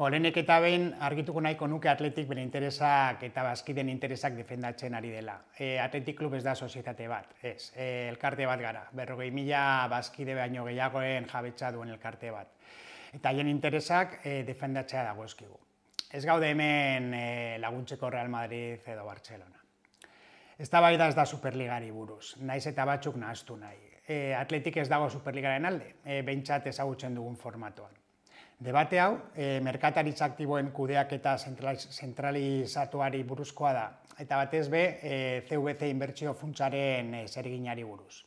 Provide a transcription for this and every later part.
Olenek ba, eta behin argituko nahiko nuke atletik bere interesak eta bazkiden interesak defendatzen ari dela. E, atletik klub ez da sozietate bat, ez. E, elkarte bat gara, berrogei mila bazkide baino gehiagoen jabetsa duen elkarte bat. Eta haien interesak e, defendatzea dago eskigu. Ez gaude hemen e, laguntzeko Real Madrid edo Barcelona. Ez da bai da ez da Superligari buruz, naiz eta batzuk nahaztu nahi. E, atletik ez dago Superligaren alde, e, bentsat ezagutzen dugun formatuan. Debate hau, e, merkataritza aktiboen kudeak eta zentralizatuari buruzkoa da, eta batez be, e, eh, CVC inbertsio funtsaren e, eh, zerginari buruz.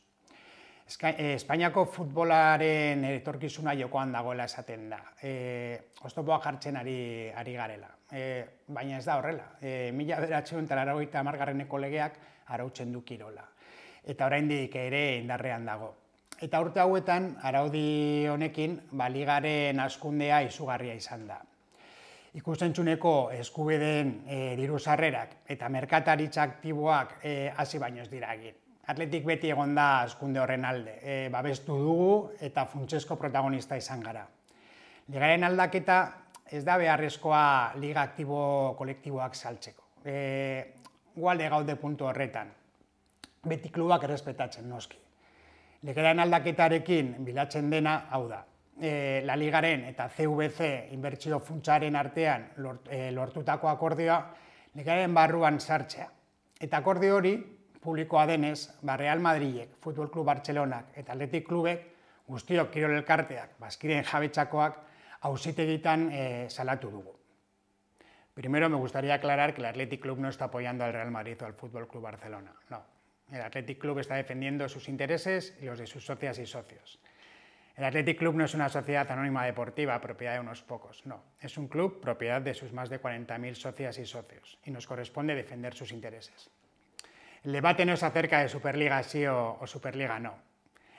Espainiako futbolaren etorkizuna jokoan dagoela esaten da. E, Oztopoa ari, ari garela. baina ez da horrela. E, mila beratxeun talaragoita amargarreneko legeak arautzen du kirola. Eta oraindik ere indarrean dago. Eta urte hauetan, araudi honekin, baligaren askundea izugarria izan da. Ikusentzuneko eskubideen e, diru sarrerak eta merkataritza aktiboak eh, hasi baino ez dira egin. Atletik beti egon da askunde horren alde, e, babestu dugu eta funtsezko protagonista izan gara. Ligaren aldaketa ez da beharrezkoa liga aktibo kolektiboak saltzeko. E, gualde gaude puntu horretan, beti klubak errespetatzen noski legeran aldaketarekin bilatzen dena hau da. E, La Ligaren eta CVC inbertsio funtsaren artean e, lortutako akordioa legaren barruan sartzea. Eta akordio hori publikoa denez, ba Real Madridek, Futbol Club Barcelonak eta Atletik Klubek, guztiok kirol elkarteak, bazkiren jabetzakoak, hausitegitan e, salatu dugu. Primero, me gustaría aclarar que el Athletic Club no está apoyando al Real Madrid o al Futbol Club Barcelona. No, El Athletic Club está defendiendo sus intereses y los de sus socias y socios. El Athletic Club no es una sociedad anónima deportiva propiedad de unos pocos, no. Es un club propiedad de sus más de 40.000 socias y socios y nos corresponde defender sus intereses. El debate no es acerca de Superliga sí o, Superliga no.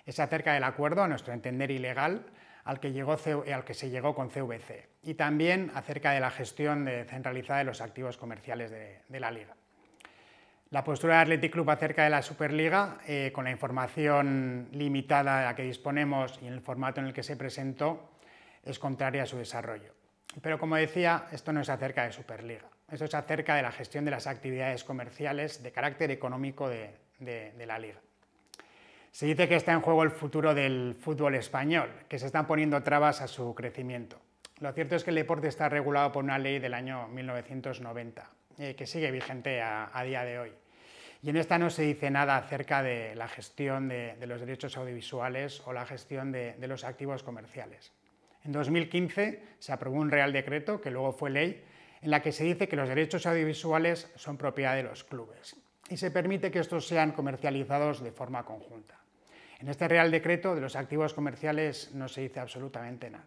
Es acerca del acuerdo, a nuestro entender ilegal, al que, llegó, al que se llegó con CVC y también acerca de la gestión descentralizada centralizada de los activos comerciales de la liga. La postura de Athletic Club acerca de la Superliga, eh, con la información limitada a la que disponemos y en el formato en el que se presentó, es contraria a su desarrollo. Pero como decía, esto no es acerca de Superliga, esto es acerca de la gestión de las actividades comerciales de carácter económico de, la liga. Se dice que está en juego el futuro del fútbol español, que se están poniendo trabas a su crecimiento. Lo cierto es que el deporte está regulado por una ley del año 1990, eh, que sigue vigente a día de hoy. Y en esta no se dice nada acerca de la gestión de, los derechos audiovisuales o la gestión de, de los activos comerciales. En 2015 se aprobó un Real Decreto, que luego fue ley, en la que se dice que los derechos audiovisuales son propiedad de los clubes y se permite que estos sean comercializados de forma conjunta. En este Real Decreto de los activos comerciales no se dice absolutamente nada.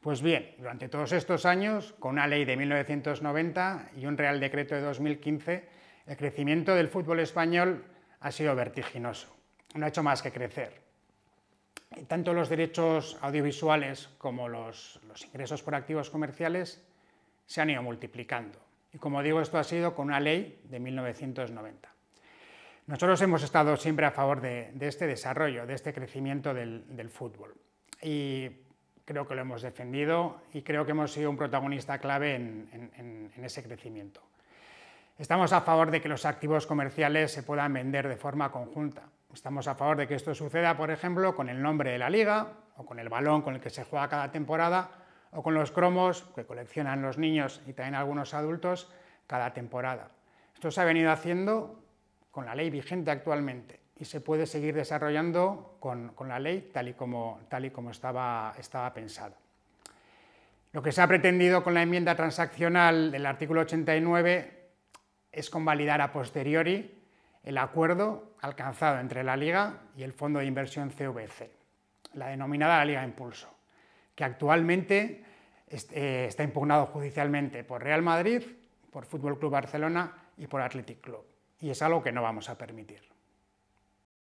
Pues bien, durante todos estos años, con una ley de 1990 y un Real Decreto de 2015, el crecimiento del fútbol español ha sido vertiginoso, no ha hecho más que crecer. Tanto los derechos audiovisuales como los, ingresos por activos comerciales se han ido multiplicando. Y como digo, esto ha sido con una ley de 1990. Nosotros hemos estado siempre a favor de, este desarrollo, de este crecimiento del, fútbol. Y creo que lo hemos defendido y creo que hemos sido un protagonista clave en ese crecimiento. Estamos a favor de que los activos comerciales se puedan vender de forma conjunta. Estamos a favor de que esto suceda, por ejemplo, con el nombre de la liga, o con el balón con el que se juega cada temporada, o con los cromos que coleccionan los niños y también algunos adultos cada temporada. Esto se ha venido haciendo con la ley vigente actualmente y se puede seguir desarrollando con, la ley tal y como, tal y como estaba, estaba pensado. Lo que se ha pretendido con la enmienda transaccional del artículo 89 es convalidar a posteriori el acuerdo alcanzado entre la Liga y el Fondo de Inversión CVC, la denominada Liga Impulso, que actualmente eh, está impugnado judicialmente por Real Madrid, por Fútbol Club Barcelona y por Athletic Club. Y es algo que no vamos a permitir.